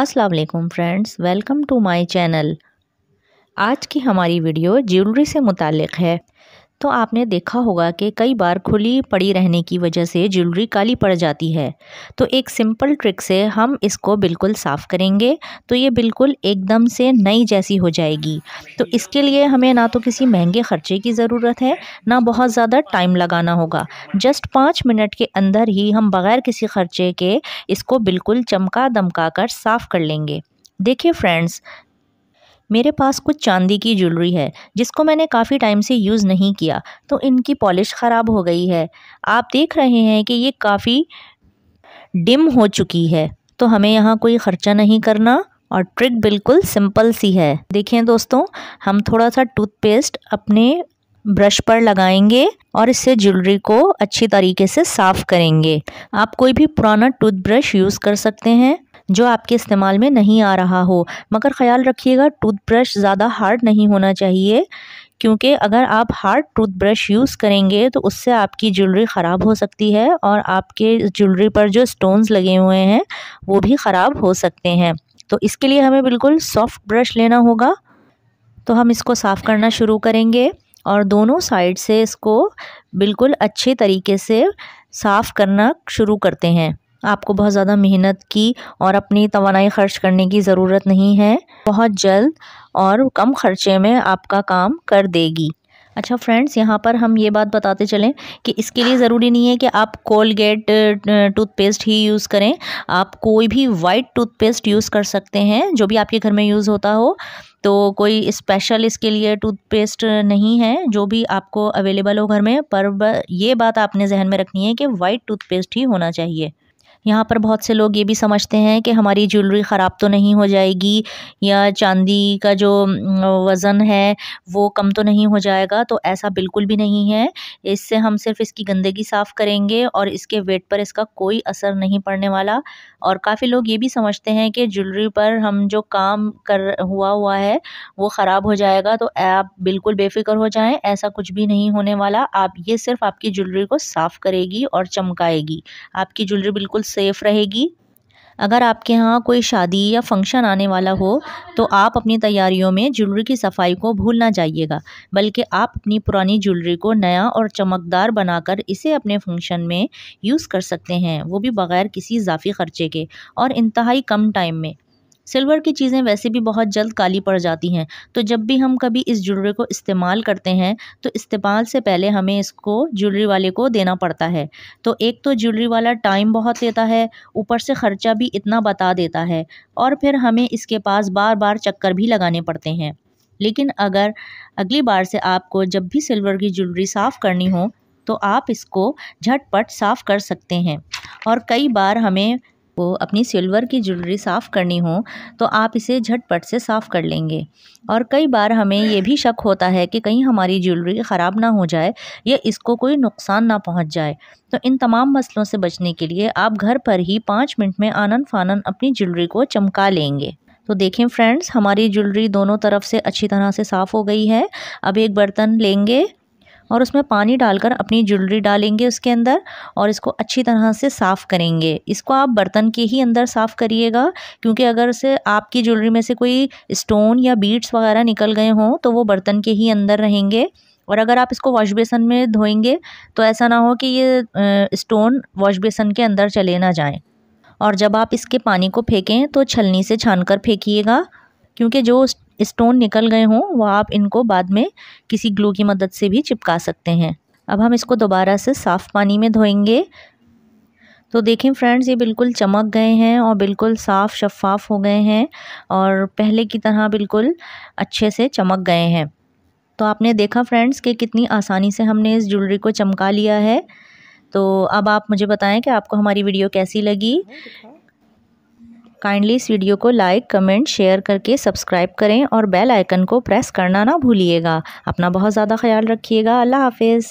अस्सलाम वालेकुम friends welcome to my channel आज की हमारी वीडियो ज्वेलरी से मुतल है तो आपने देखा होगा कि कई बार खुली पड़ी रहने की वजह से ज्वेलरी काली पड़ जाती है तो एक सिंपल ट्रिक से हम इसको बिल्कुल साफ़ करेंगे तो ये बिल्कुल एकदम से नई जैसी हो जाएगी तो इसके लिए हमें ना तो किसी महंगे ख़र्चे की ज़रूरत है ना बहुत ज़्यादा टाइम लगाना होगा जस्ट पाँच मिनट के अंदर ही हम बग़ैर किसी ख़र्चे के इसको बिल्कुल चमका दमका कर साफ़ कर लेंगे देखिए फ्रेंड्स मेरे पास कुछ चांदी की ज्वेलरी है जिसको मैंने काफ़ी टाइम से यूज़ नहीं किया तो इनकी पॉलिश ख़राब हो गई है आप देख रहे हैं कि ये काफ़ी डिम हो चुकी है तो हमें यहाँ कोई ख़र्चा नहीं करना और ट्रिक बिल्कुल सिंपल सी है देखें दोस्तों हम थोड़ा सा टूथपेस्ट अपने ब्रश पर लगाएंगे और इससे ज्वेलरी को अच्छी तरीके से साफ़ करेंगे आप कोई भी पुराना टूथब्रश यूज़ कर सकते हैं जो आपके इस्तेमाल में नहीं आ रहा हो मगर ख्याल रखिएगा टूथब्रश ज़्यादा हार्ड नहीं होना चाहिए क्योंकि अगर आप हार्ड टूथब्रश यूज़ करेंगे तो उससे आपकी ज्वेलरी ख़राब हो सकती है और आपके ज्वेलरी पर जो स्टोन्स लगे हुए हैं वो भी ख़राब हो सकते हैं तो इसके लिए हमें बिल्कुल सॉफ्ट ब्रश लेना होगा तो हम इसको साफ़ करना शुरू करेंगे और दोनों साइड से इसको बिल्कुल अच्छे तरीके से साफ़ करना शुरू करते हैं आपको बहुत ज़्यादा मेहनत की और अपनी तोानाई ख़र्च करने की ज़रूरत नहीं है बहुत जल्द और कम ख़र्चे में आपका काम कर देगी अच्छा फ्रेंड्स यहाँ पर हम ये बात बताते चलें कि इसके लिए ज़रूरी नहीं है कि आप कोलगेट टूथपेस्ट ही यूज़ करें आप कोई भी वाइट टूथपेस्ट यूज़ कर सकते हैं जो भी आपके घर में यूज़ होता हो तो कोई स्पेशल इसके लिए टूथपेस्ट नहीं है जो भी आपको अवेलेबल हो घर में पर ये बात आपने जहन में रखनी है कि वाइट टूथपेस्ट ही होना चाहिए यहाँ पर बहुत से लोग ये भी समझते हैं कि हमारी ज्वेलरी ख़राब तो नहीं हो जाएगी या चांदी का जो वज़न है वो कम तो नहीं हो जाएगा तो ऐसा बिल्कुल भी नहीं है इससे हम सिर्फ इसकी गंदगी साफ़ करेंगे और इसके वेट पर इसका कोई असर नहीं पड़ने वाला और काफ़ी लोग ये भी समझते हैं कि ज्वेलरी पर हम जो काम कर हुआ हुआ है वो ख़राब हो जाएगा तो आप बिल्कुल बेफिक्र हो जाएं ऐसा कुछ भी नहीं होने वाला आप ये सिर्फ आपकी ज्वेलरी को साफ़ करेगी और चमकाएगी आपकी ज्वेलरी बिल्कुल सेफ़ रहेगी अगर आपके यहाँ कोई शादी या फंक्शन आने वाला हो तो आप अपनी तैयारियों में ज्वेलरी की सफाई को भूल ना जाइएगा बल्कि आप अपनी पुरानी ज्वेलरी को नया और चमकदार बनाकर इसे अपने फंक्शन में यूज़ कर सकते हैं वो भी बग़ैर किसी इजाफी ख़र्चे के और इंतहाई कम टाइम में सिल्वर की चीज़ें वैसे भी बहुत जल्द काली पड़ जाती हैं तो जब भी हम कभी इस ज्वेलरी को इस्तेमाल करते हैं तो इस्तेमाल से पहले हमें इसको ज्वेलरी वाले को देना पड़ता है तो एक तो ज्वेलरी वाला टाइम बहुत लेता है ऊपर से ख़र्चा भी इतना बता देता है और फिर हमें इसके पास बार बार चक्कर भी लगाने पड़ते हैं लेकिन अगर अगली बार से आपको जब भी सिल्वर की ज्वेलरी साफ़ करनी हो तो आप इसको झटपट साफ़ कर सकते हैं और कई बार हमें को अपनी सिल्वर की ज्वेलरी साफ़ करनी हो तो आप इसे झटपट से साफ़ कर लेंगे और कई बार हमें ये भी शक होता है कि कहीं हमारी ज्वेलरी ख़राब ना हो जाए या इसको कोई नुकसान ना पहुंच जाए तो इन तमाम मसलों से बचने के लिए आप घर पर ही पाँच मिनट में आनन फानन अपनी ज्वेलरी को चमका लेंगे तो देखें फ्रेंड्स हमारी ज्वेलरी दोनों तरफ से अच्छी तरह से साफ़ हो गई है अब एक बर्तन लेंगे और उसमें पानी डालकर अपनी ज्वेलरी डालेंगे उसके अंदर और इसको अच्छी तरह से साफ़ करेंगे इसको आप बर्तन के ही अंदर साफ़ करिएगा क्योंकि अगर से आपकी ज्वेलरी में से कोई स्टोन या बीड्स वगैरह निकल गए हों तो वो बर्तन के ही अंदर रहेंगे और अगर आप इसको वॉश बेसन में धोएंगे तो ऐसा ना हो कि ये स्टोन वॉश बेसन के अंदर चले ना जाएं और जब आप इसके पानी को फेंकें तो छलनी से छान कर फेंकिएगा क्योंकि जो स्टोन निकल गए हों वह आप इनको बाद में किसी ग्लू की मदद से भी चिपका सकते हैं अब हम इसको दोबारा से साफ़ पानी में धोएंगे तो देखें फ्रेंड्स ये बिल्कुल चमक गए हैं और बिल्कुल साफ़ शफाफ हो गए हैं और पहले की तरह बिल्कुल अच्छे से चमक गए हैं तो आपने देखा फ्रेंड्स कि कितनी आसानी से हमने इस ज्वेलरी को चमका लिया है तो अब आप मुझे बताएं कि आपको हमारी वीडियो कैसी लगी काइंडली इस वीडियो को लाइक कमेंट शेयर करके सब्सक्राइब करें और बेल आइकन को प्रेस करना ना भूलिएगा अपना बहुत ज़्यादा ख्याल रखिएगा अल्लाह हाफिज़